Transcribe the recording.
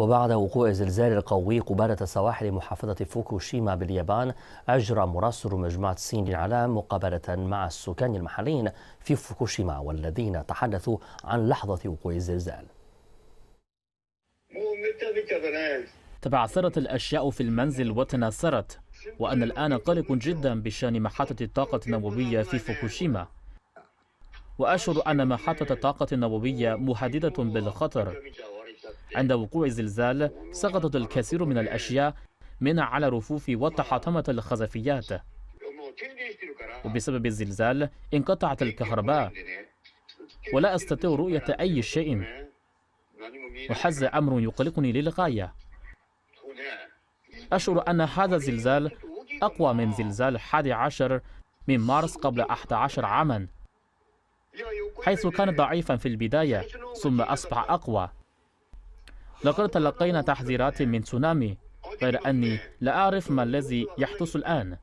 وبعد وقوع الزلزال القوي قبالة سواحل محافظة فوكوشيما باليابان أجرى مراسل مجموعة الصين للإعلام مقابلة مع السكان المحليين في فوكوشيما والذين تحدثوا عن لحظة وقوع الزلزال تبعثرت الأشياء في المنزل وتناثرت وأنا الآن قلق جدا بشأن محطة الطاقة النووية في فوكوشيما وأشعر أن محطة الطاقة النووية مهددة بالخطر عند وقوع الزلزال سقطت الكثير من الأشياء من على رفوف وتحطمت الخزفيات وبسبب الزلزال انقطعت الكهرباء ولا أستطيع رؤية أي شيء وحز أمر يقلقني للغاية أشعر أن هذا الزلزال أقوى من زلزال 11 من مارس قبل 11 عاما حيث كان ضعيفا في البداية ثم أصبح أقوى لقد تلقينا تحذيرات من تسونامي غير أني لا أعرف ما الذي يحدث الآن